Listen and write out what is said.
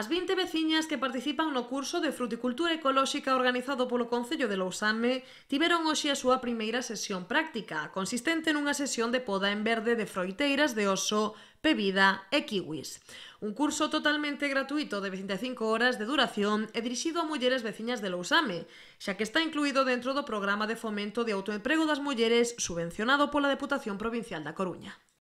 As 20 veciñas que participan no curso de fruticultura ecolóxica organizado polo Concello de Lousame tiveron hoxe a súa primeira sesión práctica, consistente nunha sesión de poda en verde de froiteiras de oso, pebida e kiwis. Un curso totalmente gratuito de 25 horas de duración e dirixido a mulleres veciñas de Lousame, xa que está incluído dentro do programa de fomento de autoemprego das mulleres subvencionado pola Deputación Provincial da Coruña.